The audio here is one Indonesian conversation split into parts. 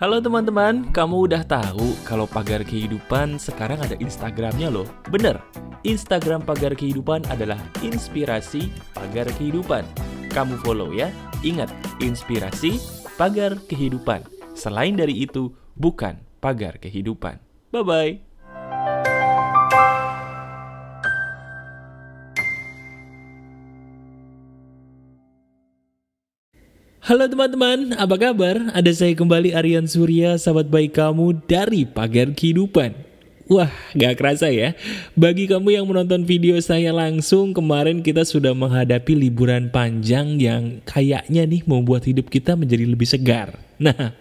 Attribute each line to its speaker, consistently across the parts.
Speaker 1: Halo teman-teman, kamu udah tahu kalau pagar kehidupan sekarang ada Instagramnya loh? Bener, Instagram pagar kehidupan adalah inspirasi pagar kehidupan. Kamu follow ya, ingat, inspirasi pagar kehidupan. Selain dari itu, bukan pagar kehidupan. Bye-bye. Halo teman-teman, apa kabar? Ada saya kembali Aryan Surya, sahabat baik kamu dari Pagar Kehidupan. Wah, gak kerasa ya. Bagi kamu yang menonton video saya langsung, kemarin kita sudah menghadapi liburan panjang yang kayaknya nih membuat hidup kita menjadi lebih segar. Nah,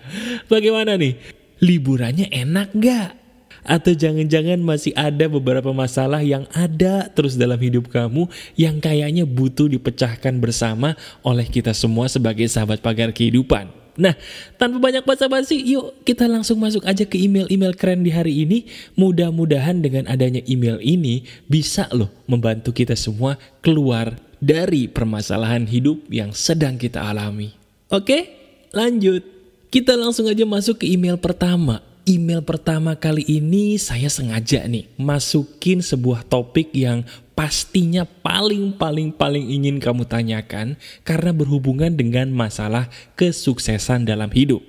Speaker 1: bagaimana nih? Liburannya enak gak? Atau jangan-jangan masih ada beberapa masalah yang ada terus dalam hidup kamu yang kayaknya butuh dipecahkan bersama oleh kita semua sebagai sahabat pagar kehidupan. Nah, tanpa banyak basa-basi, yuk kita langsung masuk aja ke email-email keren di hari ini. Mudah-mudahan dengan adanya email ini bisa loh membantu kita semua keluar dari permasalahan hidup yang sedang kita alami. Oke, lanjut. Kita langsung aja masuk ke email pertama email pertama kali ini saya sengaja nih masukin sebuah topik yang pastinya paling-paling-paling ingin kamu tanyakan karena berhubungan dengan masalah kesuksesan dalam hidup.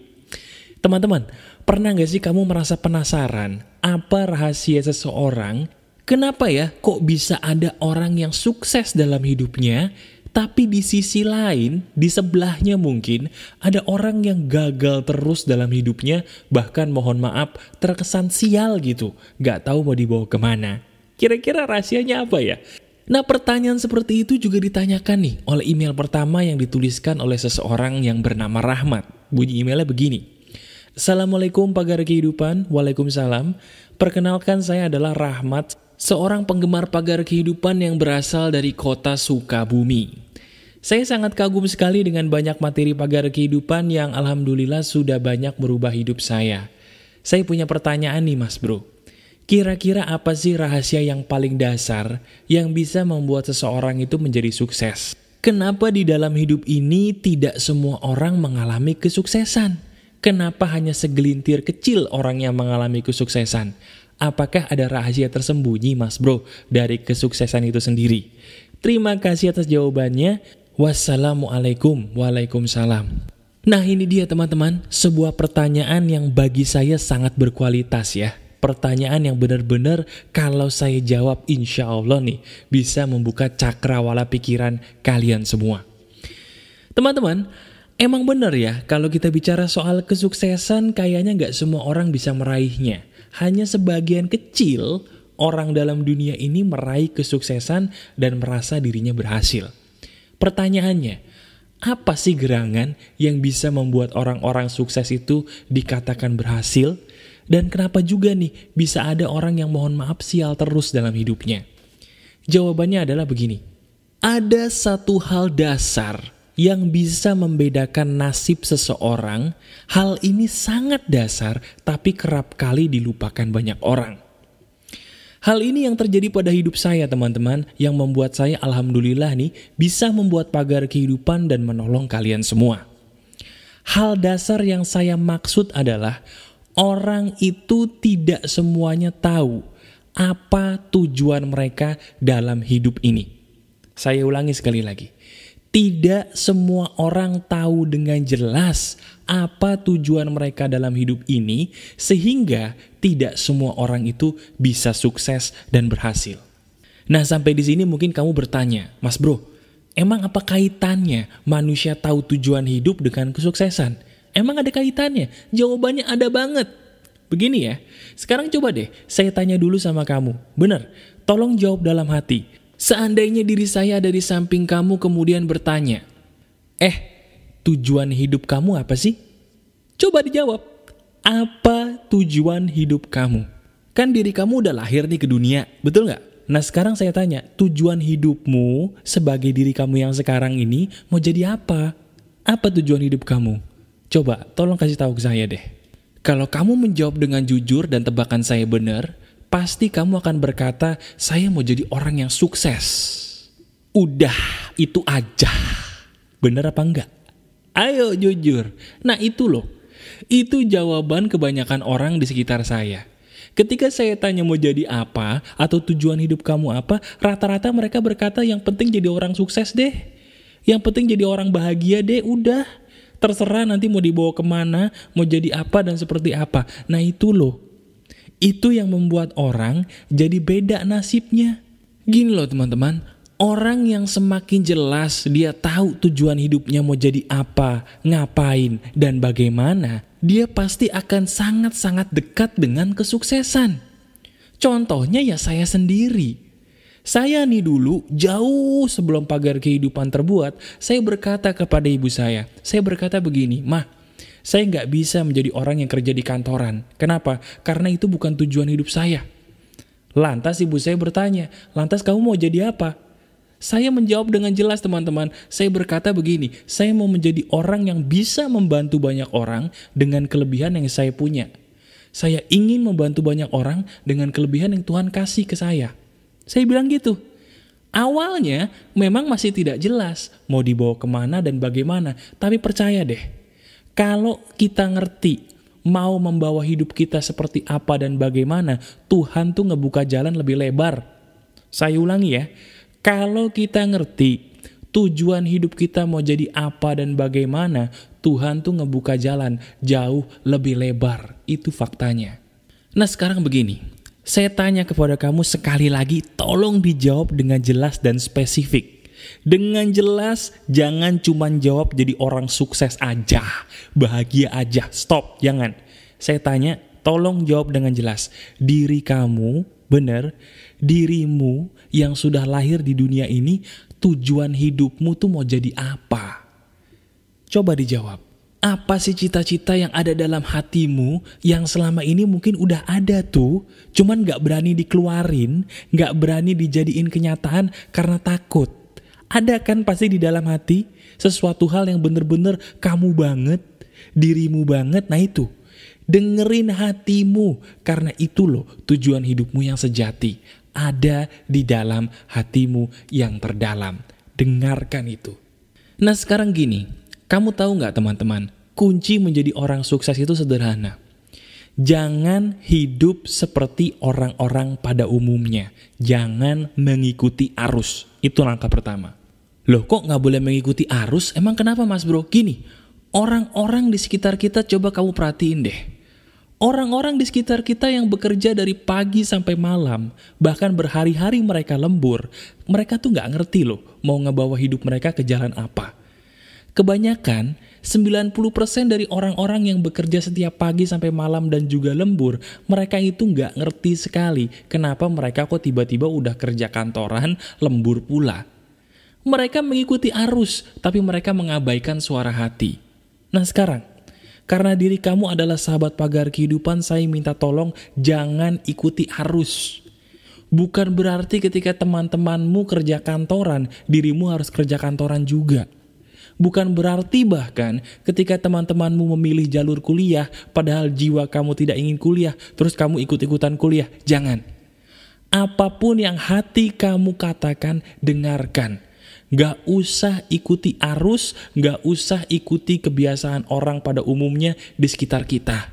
Speaker 1: Teman-teman, pernah gak sih kamu merasa penasaran apa rahasia seseorang Kenapa ya kok bisa ada orang yang sukses dalam hidupnya tapi di sisi lain, di sebelahnya mungkin ada orang yang gagal terus dalam hidupnya, bahkan mohon maaf terkesan sial gitu, gak tahu mau dibawa kemana. Kira-kira rahasianya apa ya? Nah pertanyaan seperti itu juga ditanyakan nih oleh email pertama yang dituliskan oleh seseorang yang bernama Rahmat. Bunyi emailnya begini. Assalamualaikum pagar kehidupan, Waalaikumsalam. Perkenalkan saya adalah Rahmat seorang penggemar pagar kehidupan yang berasal dari kota Sukabumi. Saya sangat kagum sekali dengan banyak materi pagar kehidupan yang alhamdulillah sudah banyak merubah hidup saya. Saya punya pertanyaan nih mas bro. Kira-kira apa sih rahasia yang paling dasar yang bisa membuat seseorang itu menjadi sukses? Kenapa di dalam hidup ini tidak semua orang mengalami kesuksesan? Kenapa hanya segelintir kecil orang yang mengalami kesuksesan? Apakah ada rahasia tersembunyi mas bro dari kesuksesan itu sendiri? Terima kasih atas jawabannya. Wassalamualaikum Waalaikumsalam Nah ini dia teman-teman Sebuah pertanyaan yang bagi saya sangat berkualitas ya Pertanyaan yang benar-benar kalau saya jawab insya Allah nih Bisa membuka cakrawala pikiran kalian semua Teman-teman Emang benar ya kalau kita bicara soal kesuksesan kayaknya nggak semua orang bisa meraihnya hanya sebagian kecil orang dalam dunia ini meraih kesuksesan dan merasa dirinya berhasil. Pertanyaannya, apa sih gerangan yang bisa membuat orang-orang sukses itu dikatakan berhasil? Dan kenapa juga nih bisa ada orang yang mohon maaf sial terus dalam hidupnya? Jawabannya adalah begini. Ada satu hal dasar yang bisa membedakan nasib seseorang, hal ini sangat dasar tapi kerap kali dilupakan banyak orang. Hal ini yang terjadi pada hidup saya teman-teman yang membuat saya alhamdulillah nih bisa membuat pagar kehidupan dan menolong kalian semua. Hal dasar yang saya maksud adalah orang itu tidak semuanya tahu apa tujuan mereka dalam hidup ini. Saya ulangi sekali lagi tidak semua orang tahu dengan jelas apa tujuan mereka dalam hidup ini sehingga tidak semua orang itu bisa sukses dan berhasil. Nah, sampai di sini mungkin kamu bertanya, "Mas Bro, emang apa kaitannya manusia tahu tujuan hidup dengan kesuksesan? Emang ada kaitannya? Jawabannya ada banget. Begini ya, sekarang coba deh saya tanya dulu sama kamu. Bener, tolong jawab dalam hati. Seandainya diri saya ada di samping kamu kemudian bertanya, Eh, tujuan hidup kamu apa sih? Coba dijawab, apa tujuan hidup kamu? Kan diri kamu udah lahir nih ke dunia, betul nggak? Nah sekarang saya tanya, tujuan hidupmu sebagai diri kamu yang sekarang ini mau jadi apa? Apa tujuan hidup kamu? Coba, tolong kasih tahu ke saya deh. Kalau kamu menjawab dengan jujur dan tebakan saya benar, pasti kamu akan berkata, saya mau jadi orang yang sukses. Udah, itu aja. Bener apa enggak? Ayo jujur. Nah itu loh, itu jawaban kebanyakan orang di sekitar saya. Ketika saya tanya mau jadi apa atau tujuan hidup kamu apa, rata-rata mereka berkata yang penting jadi orang sukses deh. Yang penting jadi orang bahagia deh, udah. Terserah nanti mau dibawa kemana, mau jadi apa dan seperti apa. Nah itu loh, itu yang membuat orang jadi beda nasibnya. Gini loh teman-teman, orang yang semakin jelas dia tahu tujuan hidupnya mau jadi apa, ngapain, dan bagaimana, dia pasti akan sangat-sangat dekat dengan kesuksesan. Contohnya ya saya sendiri. Saya nih dulu, jauh sebelum pagar kehidupan terbuat, saya berkata kepada ibu saya, saya berkata begini, Mah, saya nggak bisa menjadi orang yang kerja di kantoran. Kenapa? Karena itu bukan tujuan hidup saya. Lantas ibu saya bertanya, lantas kamu mau jadi apa? Saya menjawab dengan jelas teman-teman, saya berkata begini, saya mau menjadi orang yang bisa membantu banyak orang dengan kelebihan yang saya punya. Saya ingin membantu banyak orang dengan kelebihan yang Tuhan kasih ke saya. Saya bilang gitu. Awalnya memang masih tidak jelas mau dibawa kemana dan bagaimana, tapi percaya deh kalau kita ngerti mau membawa hidup kita seperti apa dan bagaimana, Tuhan tuh ngebuka jalan lebih lebar. Saya ulangi ya, kalau kita ngerti tujuan hidup kita mau jadi apa dan bagaimana, Tuhan tuh ngebuka jalan jauh lebih lebar. Itu faktanya. Nah sekarang begini, saya tanya kepada kamu sekali lagi, tolong dijawab dengan jelas dan spesifik. Dengan jelas, jangan cuma jawab jadi orang sukses aja, bahagia aja, stop, jangan. Saya tanya, tolong jawab dengan jelas. Diri kamu, bener, dirimu yang sudah lahir di dunia ini, tujuan hidupmu tuh mau jadi apa? Coba dijawab. Apa sih cita-cita yang ada dalam hatimu yang selama ini mungkin udah ada tuh, cuman gak berani dikeluarin, gak berani dijadiin kenyataan karena takut? Ada kan pasti di dalam hati sesuatu hal yang bener-bener kamu banget, dirimu banget, nah itu. Dengerin hatimu, karena itu loh tujuan hidupmu yang sejati. Ada di dalam hatimu yang terdalam. Dengarkan itu. Nah sekarang gini, kamu tahu nggak teman-teman, kunci menjadi orang sukses itu sederhana. Jangan hidup seperti orang-orang pada umumnya. Jangan mengikuti arus. Itu langkah pertama. Loh kok nggak boleh mengikuti arus? Emang kenapa mas bro? Gini, orang-orang di sekitar kita coba kamu perhatiin deh. Orang-orang di sekitar kita yang bekerja dari pagi sampai malam, bahkan berhari-hari mereka lembur, mereka tuh nggak ngerti loh mau ngebawa hidup mereka ke jalan apa. Kebanyakan, 90% dari orang-orang yang bekerja setiap pagi sampai malam dan juga lembur, mereka itu nggak ngerti sekali kenapa mereka kok tiba-tiba udah kerja kantoran, lembur pula. Mereka mengikuti arus, tapi mereka mengabaikan suara hati. Nah sekarang, karena diri kamu adalah sahabat pagar kehidupan, saya minta tolong jangan ikuti arus. Bukan berarti ketika teman-temanmu kerja kantoran, dirimu harus kerja kantoran juga. Bukan berarti bahkan ketika teman-temanmu memilih jalur kuliah, padahal jiwa kamu tidak ingin kuliah, terus kamu ikut-ikutan kuliah. Jangan. Apapun yang hati kamu katakan, dengarkan. Gak usah ikuti arus, gak usah ikuti kebiasaan orang pada umumnya di sekitar kita.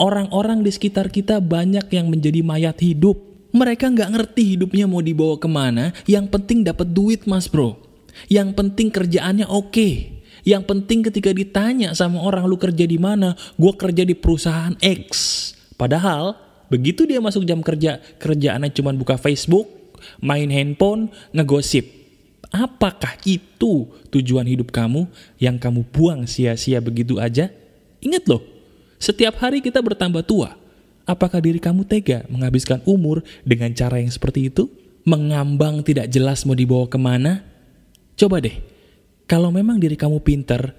Speaker 1: Orang-orang di sekitar kita banyak yang menjadi mayat hidup. Mereka gak ngerti hidupnya mau dibawa kemana, yang penting dapat duit mas bro. Yang penting kerjaannya oke. Okay. Yang penting ketika ditanya sama orang lu kerja di mana, gue kerja di perusahaan X. Padahal begitu dia masuk jam kerja, kerjaannya cuma buka Facebook, main handphone, ngegosip. Apakah itu tujuan hidup kamu yang kamu buang sia-sia begitu aja? Ingat loh, setiap hari kita bertambah tua. Apakah diri kamu tega menghabiskan umur dengan cara yang seperti itu? Mengambang tidak jelas mau dibawa kemana? Coba deh, kalau memang diri kamu pinter,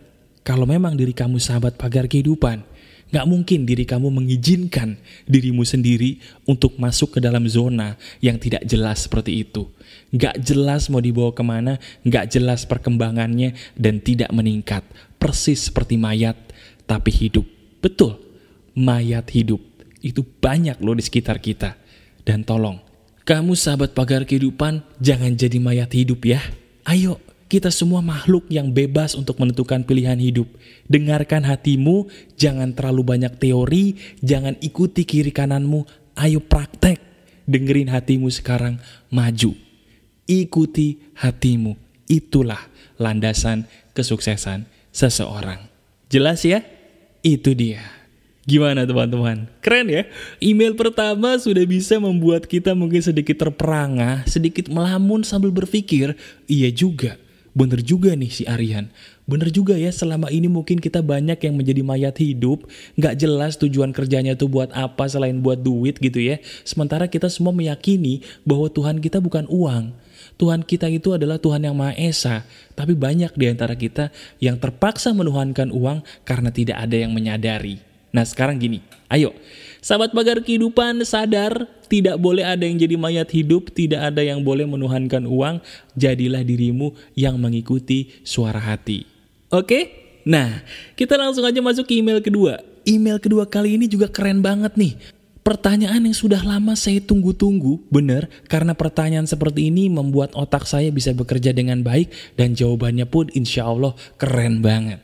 Speaker 1: kalau memang diri kamu sahabat pagar kehidupan, Gak mungkin diri kamu mengizinkan dirimu sendiri untuk masuk ke dalam zona yang tidak jelas seperti itu. Gak jelas mau dibawa kemana, gak jelas perkembangannya, dan tidak meningkat. Persis seperti mayat, tapi hidup. Betul, mayat hidup. Itu banyak loh di sekitar kita. Dan tolong, kamu sahabat pagar kehidupan, jangan jadi mayat hidup ya. Ayo, kita semua makhluk yang bebas untuk menentukan pilihan hidup. Dengarkan hatimu, jangan terlalu banyak teori, jangan ikuti kiri kananmu, ayo praktek. Dengerin hatimu sekarang, maju. Ikuti hatimu, itulah landasan kesuksesan seseorang. Jelas ya? Itu dia. Gimana teman-teman? Keren ya? Email pertama sudah bisa membuat kita mungkin sedikit terperangah, sedikit melamun sambil berpikir, iya juga, bener juga nih si Aryan. Bener juga ya, selama ini mungkin kita banyak yang menjadi mayat hidup, Gak jelas tujuan kerjanya tuh buat apa selain buat duit gitu ya. Sementara kita semua meyakini bahwa Tuhan kita bukan uang. Tuhan kita itu adalah Tuhan yang Maha Esa, tapi banyak diantara kita yang terpaksa menuhankan uang karena tidak ada yang menyadari. Nah sekarang gini, ayo Sahabat pagar kehidupan sadar tidak boleh ada yang jadi mayat hidup, tidak ada yang boleh menuhankan uang, jadilah dirimu yang mengikuti suara hati. Oke? Nah, kita langsung aja masuk ke email kedua. Email kedua kali ini juga keren banget nih. Pertanyaan yang sudah lama saya tunggu-tunggu, benar, karena pertanyaan seperti ini membuat otak saya bisa bekerja dengan baik dan jawabannya pun insya Allah keren banget.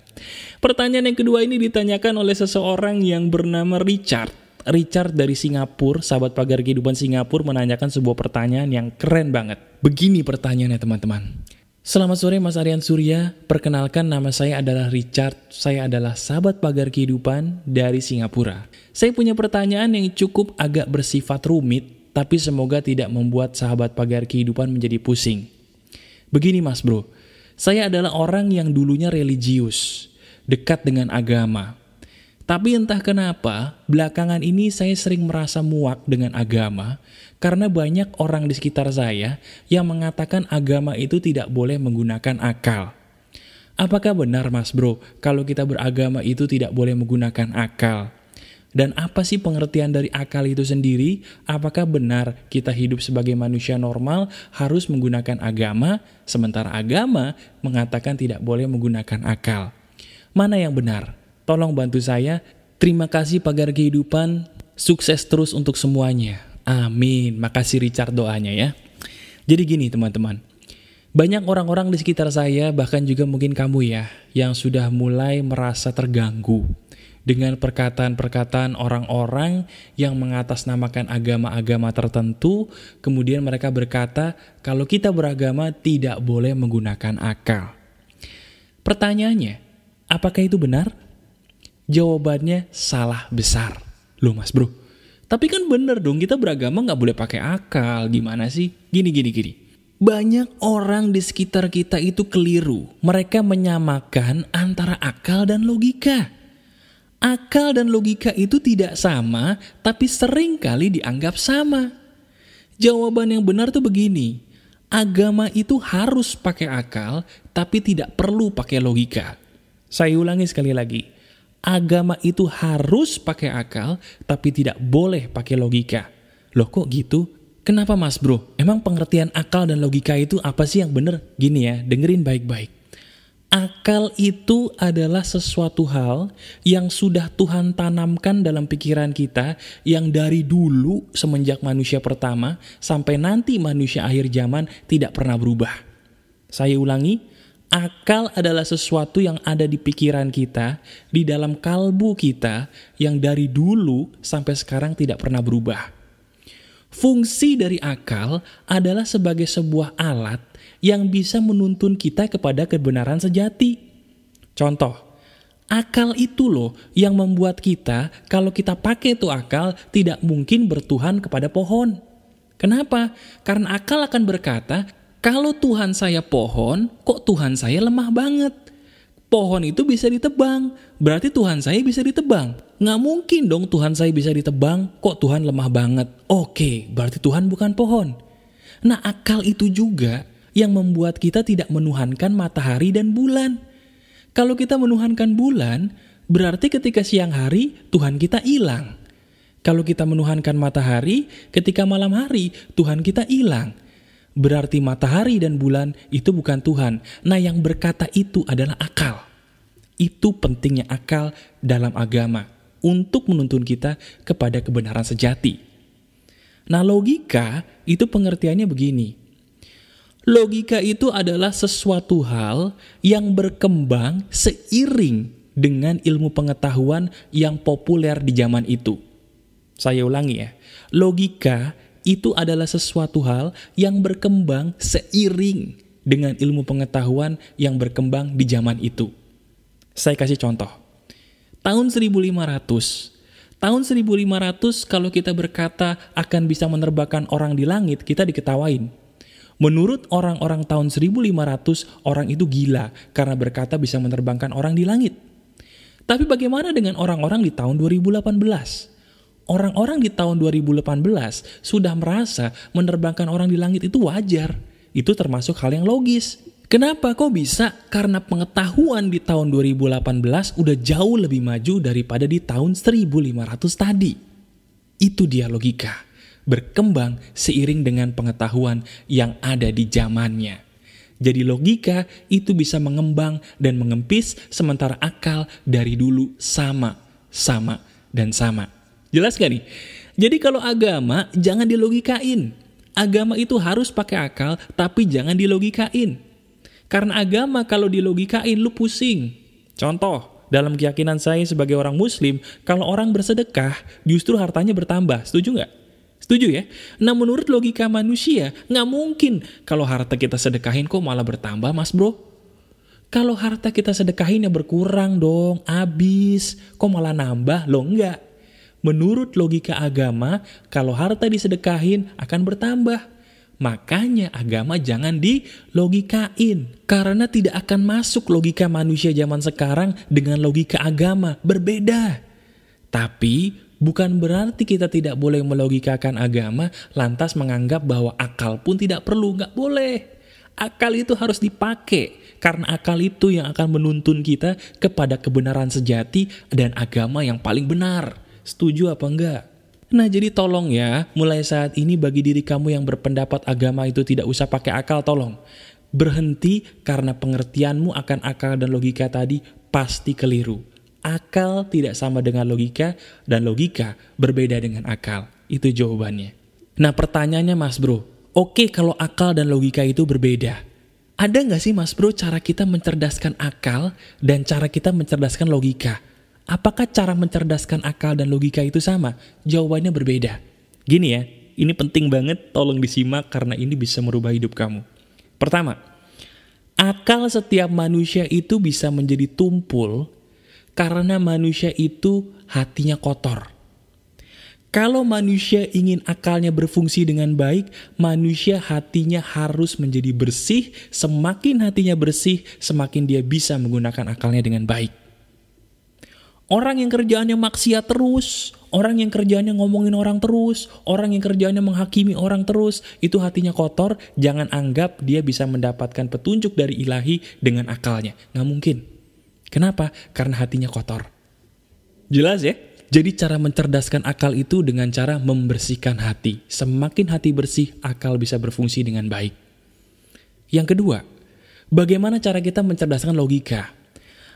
Speaker 1: Pertanyaan yang kedua ini ditanyakan oleh seseorang yang bernama Richard. Richard dari Singapura, sahabat pagar kehidupan Singapura menanyakan sebuah pertanyaan yang keren banget. Begini pertanyaannya teman-teman. Selamat sore Mas Aryan Surya, perkenalkan nama saya adalah Richard, saya adalah sahabat pagar kehidupan dari Singapura. Saya punya pertanyaan yang cukup agak bersifat rumit, tapi semoga tidak membuat sahabat pagar kehidupan menjadi pusing. Begini mas bro, saya adalah orang yang dulunya religius, dekat dengan agama, tapi entah kenapa, belakangan ini saya sering merasa muak dengan agama karena banyak orang di sekitar saya yang mengatakan agama itu tidak boleh menggunakan akal. Apakah benar mas bro, kalau kita beragama itu tidak boleh menggunakan akal? Dan apa sih pengertian dari akal itu sendiri? Apakah benar kita hidup sebagai manusia normal harus menggunakan agama, sementara agama mengatakan tidak boleh menggunakan akal? Mana yang benar? Tolong bantu saya. Terima kasih pagar kehidupan. Sukses terus untuk semuanya. Amin. Makasih Richard doanya ya. Jadi gini teman-teman. Banyak orang-orang di sekitar saya, bahkan juga mungkin kamu ya, yang sudah mulai merasa terganggu dengan perkataan-perkataan orang-orang yang mengatasnamakan agama-agama tertentu, kemudian mereka berkata, kalau kita beragama tidak boleh menggunakan akal. Pertanyaannya, apakah itu benar? Jawabannya salah besar. Loh mas bro, tapi kan bener dong kita beragama nggak boleh pakai akal. Gimana sih? Gini, gini, gini. Banyak orang di sekitar kita itu keliru. Mereka menyamakan antara akal dan logika. Akal dan logika itu tidak sama, tapi sering kali dianggap sama. Jawaban yang benar tuh begini, agama itu harus pakai akal, tapi tidak perlu pakai logika. Saya ulangi sekali lagi, agama itu harus pakai akal, tapi tidak boleh pakai logika. Loh kok gitu? Kenapa mas bro? Emang pengertian akal dan logika itu apa sih yang bener? Gini ya, dengerin baik-baik. Akal itu adalah sesuatu hal yang sudah Tuhan tanamkan dalam pikiran kita yang dari dulu semenjak manusia pertama sampai nanti manusia akhir zaman tidak pernah berubah. Saya ulangi, Akal adalah sesuatu yang ada di pikiran kita, di dalam kalbu kita, yang dari dulu sampai sekarang tidak pernah berubah. Fungsi dari akal adalah sebagai sebuah alat yang bisa menuntun kita kepada kebenaran sejati. Contoh, akal itu loh yang membuat kita, kalau kita pakai itu akal, tidak mungkin bertuhan kepada pohon. Kenapa? Karena akal akan berkata, kalau Tuhan saya pohon, kok Tuhan saya lemah banget? Pohon itu bisa ditebang, berarti Tuhan saya bisa ditebang. Nggak mungkin dong Tuhan saya bisa ditebang, kok Tuhan lemah banget? Oke, berarti Tuhan bukan pohon. Nah akal itu juga yang membuat kita tidak menuhankan matahari dan bulan. Kalau kita menuhankan bulan, berarti ketika siang hari Tuhan kita hilang. Kalau kita menuhankan matahari, ketika malam hari Tuhan kita hilang. Berarti matahari dan bulan itu bukan Tuhan. Nah yang berkata itu adalah akal. Itu pentingnya akal dalam agama untuk menuntun kita kepada kebenaran sejati. Nah logika itu pengertiannya begini. Logika itu adalah sesuatu hal yang berkembang seiring dengan ilmu pengetahuan yang populer di zaman itu. Saya ulangi ya. Logika itu adalah sesuatu hal yang berkembang seiring dengan ilmu pengetahuan yang berkembang di zaman itu. Saya kasih contoh. Tahun 1500, tahun 1500 kalau kita berkata akan bisa menerbangkan orang di langit, kita diketawain. Menurut orang-orang tahun 1500, orang itu gila karena berkata bisa menerbangkan orang di langit. Tapi bagaimana dengan orang-orang di tahun 2018? orang-orang di tahun 2018 sudah merasa menerbangkan orang di langit itu wajar. Itu termasuk hal yang logis. Kenapa kok bisa? Karena pengetahuan di tahun 2018 udah jauh lebih maju daripada di tahun 1500 tadi. Itu dia logika. Berkembang seiring dengan pengetahuan yang ada di zamannya. Jadi logika itu bisa mengembang dan mengempis sementara akal dari dulu sama, sama, dan sama. Jelas gak nih? Jadi kalau agama jangan dilogikain. Agama itu harus pakai akal tapi jangan dilogikain. Karena agama kalau dilogikain lu pusing. Contoh, dalam keyakinan saya sebagai orang muslim, kalau orang bersedekah justru hartanya bertambah. Setuju gak? Setuju ya? Nah menurut logika manusia, nggak mungkin kalau harta kita sedekahin kok malah bertambah mas bro. Kalau harta kita sedekahin ya berkurang dong, abis Kok malah nambah? Loh enggak. Menurut logika agama, kalau harta disedekahin akan bertambah. Makanya agama jangan dilogikain. Karena tidak akan masuk logika manusia zaman sekarang dengan logika agama. Berbeda. Tapi bukan berarti kita tidak boleh melogikakan agama lantas menganggap bahwa akal pun tidak perlu. Nggak boleh. Akal itu harus dipakai. Karena akal itu yang akan menuntun kita kepada kebenaran sejati dan agama yang paling benar. Setuju apa enggak? Nah jadi tolong ya, mulai saat ini bagi diri kamu yang berpendapat agama itu tidak usah pakai akal, tolong. Berhenti karena pengertianmu akan akal dan logika tadi pasti keliru. Akal tidak sama dengan logika, dan logika berbeda dengan akal. Itu jawabannya. Nah pertanyaannya mas bro, oke okay, kalau akal dan logika itu berbeda, ada nggak sih mas bro cara kita mencerdaskan akal dan cara kita mencerdaskan logika? Apakah cara mencerdaskan akal dan logika itu sama? Jawabannya berbeda. Gini ya, ini penting banget tolong disimak karena ini bisa merubah hidup kamu. Pertama, akal setiap manusia itu bisa menjadi tumpul karena manusia itu hatinya kotor. Kalau manusia ingin akalnya berfungsi dengan baik, manusia hatinya harus menjadi bersih, semakin hatinya bersih, semakin dia bisa menggunakan akalnya dengan baik. Orang yang kerjaannya maksiat terus, orang yang kerjaannya ngomongin orang terus, orang yang kerjaannya menghakimi orang terus, itu hatinya kotor, jangan anggap dia bisa mendapatkan petunjuk dari ilahi dengan akalnya. Nggak mungkin. Kenapa? Karena hatinya kotor. Jelas ya? Jadi cara mencerdaskan akal itu dengan cara membersihkan hati. Semakin hati bersih, akal bisa berfungsi dengan baik. Yang kedua, bagaimana cara kita mencerdaskan logika?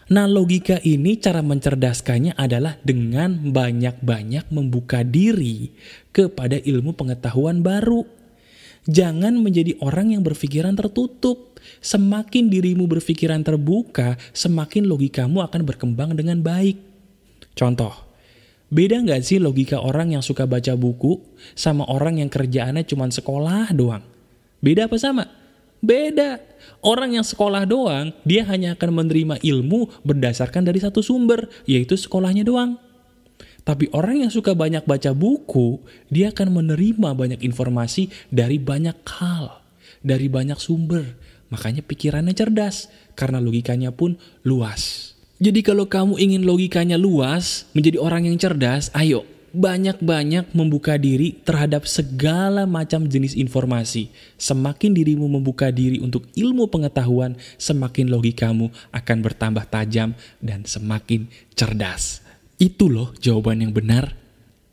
Speaker 1: Nah logika ini cara mencerdaskannya adalah dengan banyak-banyak membuka diri kepada ilmu pengetahuan baru. Jangan menjadi orang yang berpikiran tertutup. Semakin dirimu berpikiran terbuka, semakin logikamu akan berkembang dengan baik. Contoh, beda nggak sih logika orang yang suka baca buku sama orang yang kerjaannya cuma sekolah doang? Beda apa sama? Beda. Orang yang sekolah doang, dia hanya akan menerima ilmu berdasarkan dari satu sumber, yaitu sekolahnya doang. Tapi orang yang suka banyak baca buku, dia akan menerima banyak informasi dari banyak hal, dari banyak sumber. Makanya pikirannya cerdas, karena logikanya pun luas. Jadi kalau kamu ingin logikanya luas, menjadi orang yang cerdas, ayo banyak-banyak membuka diri terhadap segala macam jenis informasi. Semakin dirimu membuka diri untuk ilmu pengetahuan, semakin logikamu akan bertambah tajam dan semakin cerdas. Itu loh jawaban yang benar.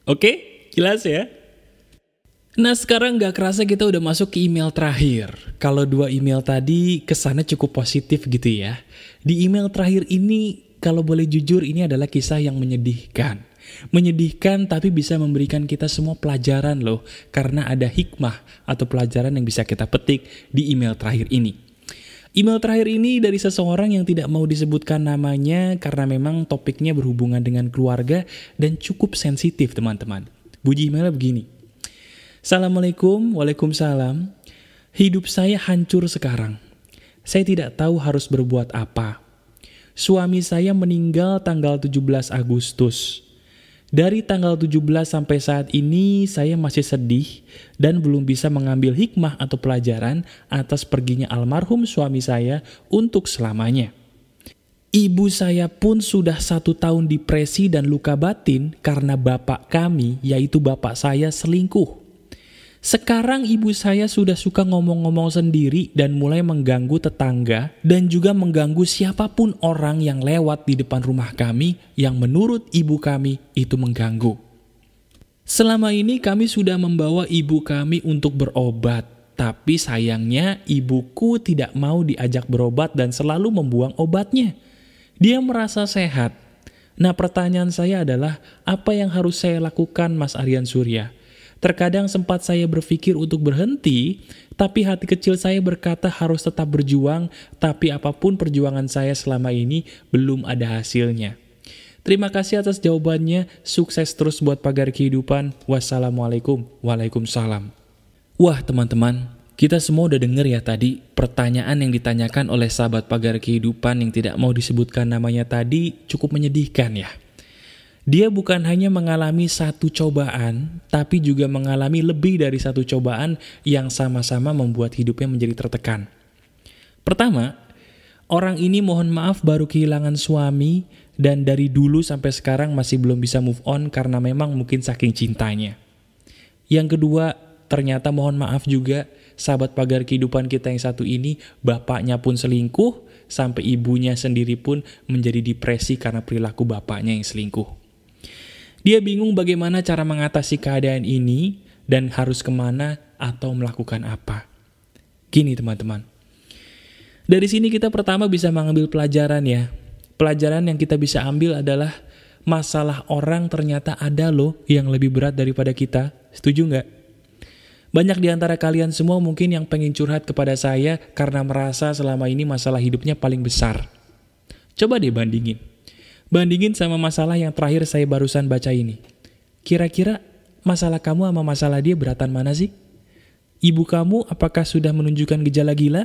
Speaker 1: Oke, jelas ya? Nah sekarang gak kerasa kita udah masuk ke email terakhir. Kalau dua email tadi kesannya cukup positif gitu ya. Di email terakhir ini kalau boleh jujur ini adalah kisah yang menyedihkan. Menyedihkan tapi bisa memberikan kita semua pelajaran loh, karena ada hikmah atau pelajaran yang bisa kita petik di email terakhir ini. Email terakhir ini dari seseorang yang tidak mau disebutkan namanya karena memang topiknya berhubungan dengan keluarga dan cukup sensitif teman-teman. Bunyi emailnya begini. Assalamualaikum, Waalaikumsalam. Hidup saya hancur sekarang. Saya tidak tahu harus berbuat apa. Suami saya meninggal tanggal 17 Agustus. Dari tanggal 17 sampai saat ini saya masih sedih dan belum bisa mengambil hikmah atau pelajaran atas perginya almarhum suami saya untuk selamanya. Ibu saya pun sudah satu tahun depresi dan luka batin karena bapak kami yaitu bapak saya selingkuh. Sekarang ibu saya sudah suka ngomong-ngomong sendiri dan mulai mengganggu tetangga dan juga mengganggu siapapun orang yang lewat di depan rumah kami yang menurut ibu kami itu mengganggu. Selama ini kami sudah membawa ibu kami untuk berobat, tapi sayangnya ibuku tidak mau diajak berobat dan selalu membuang obatnya. Dia merasa sehat. Nah pertanyaan saya adalah, apa yang harus saya lakukan Mas Aryan Surya? Terkadang sempat saya berpikir untuk berhenti, tapi hati kecil saya berkata harus tetap berjuang, tapi apapun perjuangan saya selama ini belum ada hasilnya. Terima kasih atas jawabannya, sukses terus buat pagar kehidupan. Wassalamualaikum, waalaikumsalam. Wah teman-teman, kita semua udah denger ya tadi pertanyaan yang ditanyakan oleh sahabat pagar kehidupan yang tidak mau disebutkan namanya tadi cukup menyedihkan ya. Dia bukan hanya mengalami satu cobaan, tapi juga mengalami lebih dari satu cobaan yang sama-sama membuat hidupnya menjadi tertekan. Pertama, orang ini mohon maaf baru kehilangan suami dan dari dulu sampai sekarang masih belum bisa move on karena memang mungkin saking cintanya. Yang kedua, ternyata mohon maaf juga sahabat pagar kehidupan kita yang satu ini, bapaknya pun selingkuh, sampai ibunya sendiri pun menjadi depresi karena perilaku bapaknya yang selingkuh. Dia bingung bagaimana cara mengatasi keadaan ini dan harus kemana atau melakukan apa. Gini teman-teman. Dari sini kita pertama bisa mengambil pelajaran ya. Pelajaran yang kita bisa ambil adalah masalah orang ternyata ada loh yang lebih berat daripada kita. Setuju nggak? Banyak di antara kalian semua mungkin yang pengen curhat kepada saya karena merasa selama ini masalah hidupnya paling besar. Coba deh bandingin. Bandingin sama masalah yang terakhir saya barusan baca ini. Kira-kira masalah kamu sama masalah dia beratan mana sih? Ibu kamu apakah sudah menunjukkan gejala gila?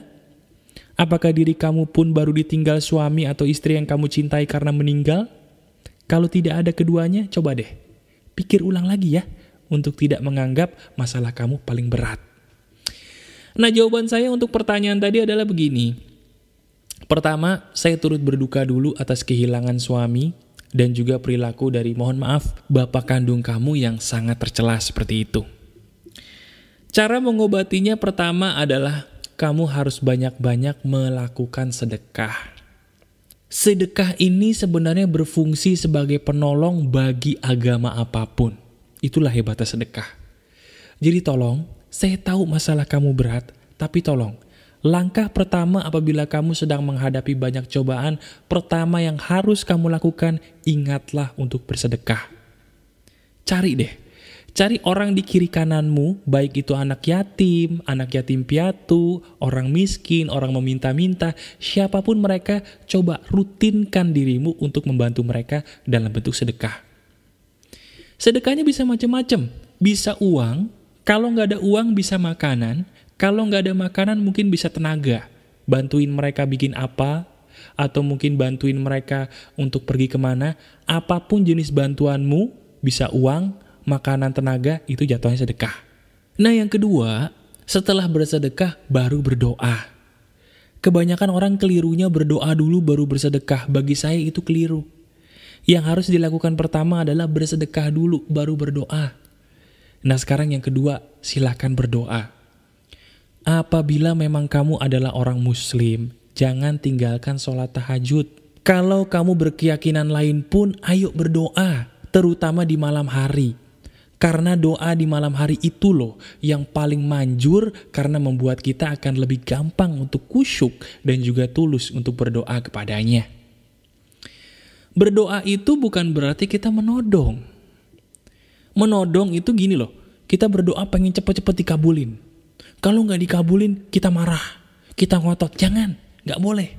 Speaker 1: Apakah diri kamu pun baru ditinggal suami atau istri yang kamu cintai karena meninggal? Kalau tidak ada keduanya, coba deh. Pikir ulang lagi ya, untuk tidak menganggap masalah kamu paling berat. Nah jawaban saya untuk pertanyaan tadi adalah begini. Pertama, saya turut berduka dulu atas kehilangan suami dan juga perilaku dari mohon maaf bapak kandung kamu yang sangat tercela seperti itu. Cara mengobatinya pertama adalah kamu harus banyak-banyak melakukan sedekah. Sedekah ini sebenarnya berfungsi sebagai penolong bagi agama apapun. Itulah hebatnya sedekah. Jadi tolong, saya tahu masalah kamu berat, tapi tolong, Langkah pertama apabila kamu sedang menghadapi banyak cobaan, pertama yang harus kamu lakukan, ingatlah untuk bersedekah. Cari deh, cari orang di kiri kananmu, baik itu anak yatim, anak yatim piatu, orang miskin, orang meminta-minta, siapapun mereka, coba rutinkan dirimu untuk membantu mereka dalam bentuk sedekah. Sedekahnya bisa macam-macam, bisa uang, kalau nggak ada uang bisa makanan, kalau nggak ada makanan mungkin bisa tenaga, bantuin mereka bikin apa, atau mungkin bantuin mereka untuk pergi kemana, apapun jenis bantuanmu, bisa uang, makanan tenaga, itu jatuhnya sedekah. Nah yang kedua, setelah bersedekah baru berdoa. Kebanyakan orang kelirunya berdoa dulu baru bersedekah, bagi saya itu keliru. Yang harus dilakukan pertama adalah bersedekah dulu, baru berdoa. Nah sekarang yang kedua, silahkan berdoa. Apabila memang kamu adalah orang muslim, jangan tinggalkan sholat tahajud. Kalau kamu berkeyakinan lain pun, ayo berdoa, terutama di malam hari. Karena doa di malam hari itu loh yang paling manjur karena membuat kita akan lebih gampang untuk kusyuk dan juga tulus untuk berdoa kepadanya. Berdoa itu bukan berarti kita menodong. Menodong itu gini loh, kita berdoa pengen cepet-cepet dikabulin. Kalau nggak dikabulin, kita marah, kita ngotot. Jangan, nggak boleh.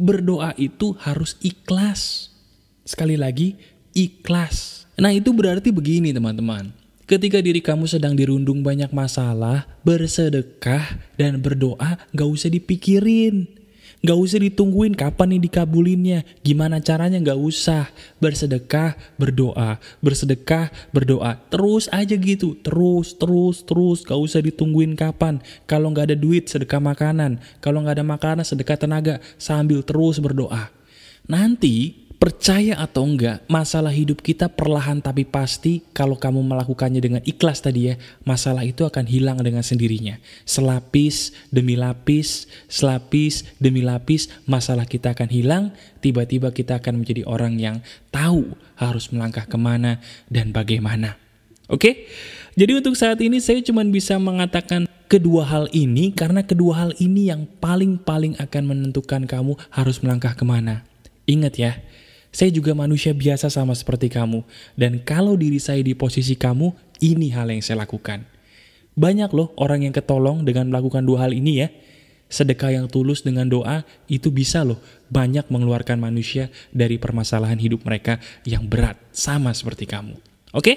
Speaker 1: Berdoa itu harus ikhlas. Sekali lagi, ikhlas. Nah itu berarti begini teman-teman. Ketika diri kamu sedang dirundung banyak masalah, bersedekah dan berdoa nggak usah dipikirin. Gak usah ditungguin kapan nih dikabulinnya, gimana caranya gak usah. Bersedekah, berdoa, bersedekah, berdoa. Terus aja gitu, terus, terus, terus. Gak usah ditungguin kapan. Kalau gak ada duit, sedekah makanan. Kalau gak ada makanan, sedekah tenaga. Sambil terus berdoa. Nanti Percaya atau enggak, masalah hidup kita perlahan tapi pasti kalau kamu melakukannya dengan ikhlas tadi ya, masalah itu akan hilang dengan sendirinya. Selapis demi lapis, selapis demi lapis, masalah kita akan hilang, tiba-tiba kita akan menjadi orang yang tahu harus melangkah kemana dan bagaimana. Oke? Jadi untuk saat ini saya cuma bisa mengatakan kedua hal ini karena kedua hal ini yang paling-paling akan menentukan kamu harus melangkah kemana. Ingat ya, saya juga manusia biasa sama seperti kamu, dan kalau diri saya di posisi kamu, ini hal yang saya lakukan. Banyak loh orang yang ketolong dengan melakukan dua hal ini ya. Sedekah yang tulus dengan doa itu bisa loh banyak mengeluarkan manusia dari permasalahan hidup mereka yang berat, sama seperti kamu. Oke? Okay?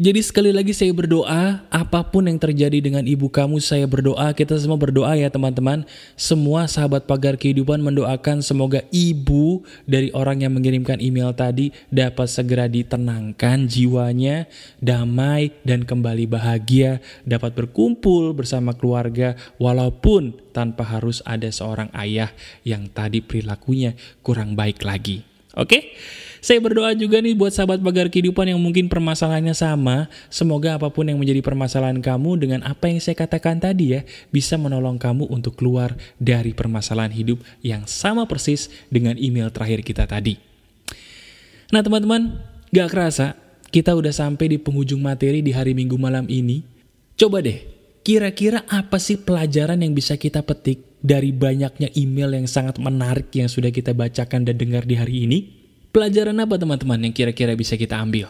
Speaker 1: Jadi sekali lagi saya berdoa, apapun yang terjadi dengan ibu kamu saya berdoa, kita semua berdoa ya teman-teman. Semua sahabat pagar kehidupan mendoakan semoga ibu dari orang yang mengirimkan email tadi dapat segera ditenangkan jiwanya, damai dan kembali bahagia, dapat berkumpul bersama keluarga walaupun tanpa harus ada seorang ayah yang tadi perilakunya kurang baik lagi. Oke? Okay? Saya berdoa juga nih buat sahabat pagar kehidupan yang mungkin permasalahannya sama. Semoga apapun yang menjadi permasalahan kamu dengan apa yang saya katakan tadi ya, bisa menolong kamu untuk keluar dari permasalahan hidup yang sama persis dengan email terakhir kita tadi. Nah teman-teman, gak kerasa kita udah sampai di penghujung materi di hari Minggu malam ini. Coba deh, kira-kira apa sih pelajaran yang bisa kita petik dari banyaknya email yang sangat menarik yang sudah kita bacakan dan dengar di hari ini? Pelajaran apa teman-teman yang kira-kira bisa kita ambil?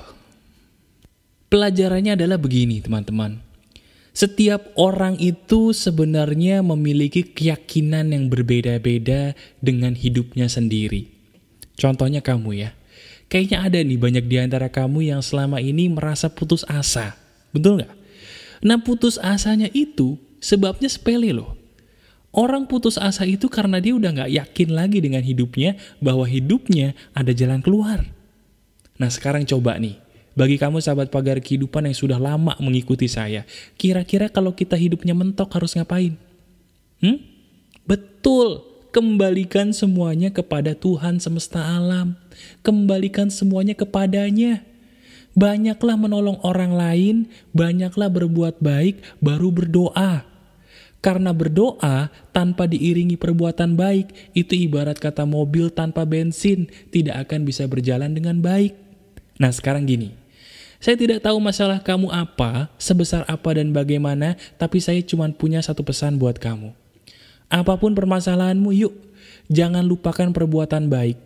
Speaker 1: Pelajarannya adalah begini teman-teman. Setiap orang itu sebenarnya memiliki keyakinan yang berbeda-beda dengan hidupnya sendiri. Contohnya kamu ya. Kayaknya ada nih banyak di antara kamu yang selama ini merasa putus asa. Betul nggak? Nah putus asanya itu sebabnya sepele loh. Orang putus asa itu karena dia udah gak yakin lagi dengan hidupnya bahwa hidupnya ada jalan keluar. Nah sekarang coba nih, bagi kamu sahabat pagar kehidupan yang sudah lama mengikuti saya, kira-kira kalau kita hidupnya mentok harus ngapain? Hmm? Betul, kembalikan semuanya kepada Tuhan semesta alam. Kembalikan semuanya kepadanya. Banyaklah menolong orang lain, banyaklah berbuat baik, baru berdoa. Karena berdoa tanpa diiringi perbuatan baik itu ibarat kata mobil tanpa bensin tidak akan bisa berjalan dengan baik. Nah sekarang gini, saya tidak tahu masalah kamu apa, sebesar apa dan bagaimana, tapi saya cuma punya satu pesan buat kamu. Apapun permasalahanmu, yuk, jangan lupakan perbuatan baik.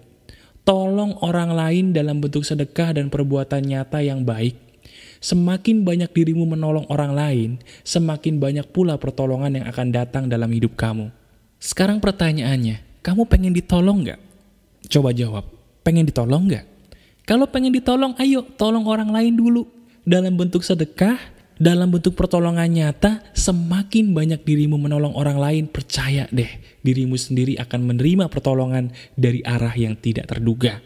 Speaker 1: Tolong orang lain dalam bentuk sedekah dan perbuatan nyata yang baik. Semakin banyak dirimu menolong orang lain, semakin banyak pula pertolongan yang akan datang dalam hidup kamu. Sekarang pertanyaannya, kamu pengen ditolong nggak? Coba jawab, pengen ditolong nggak? Kalau pengen ditolong, ayo tolong orang lain dulu. Dalam bentuk sedekah, dalam bentuk pertolongan nyata, semakin banyak dirimu menolong orang lain, percaya deh, dirimu sendiri akan menerima pertolongan dari arah yang tidak terduga.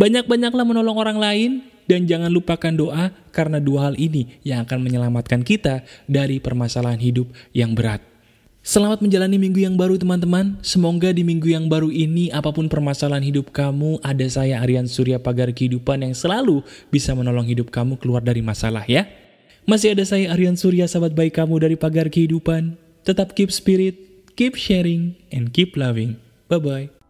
Speaker 1: Banyak-banyaklah menolong orang lain, dan jangan lupakan doa karena dua hal ini yang akan menyelamatkan kita dari permasalahan hidup yang berat. Selamat menjalani minggu yang baru teman-teman. Semoga di minggu yang baru ini apapun permasalahan hidup kamu, ada saya Aryan Surya Pagar Kehidupan yang selalu bisa menolong hidup kamu keluar dari masalah ya. Masih ada saya Aryan Surya sahabat baik kamu dari Pagar Kehidupan. Tetap keep spirit, keep sharing, and keep loving. Bye-bye.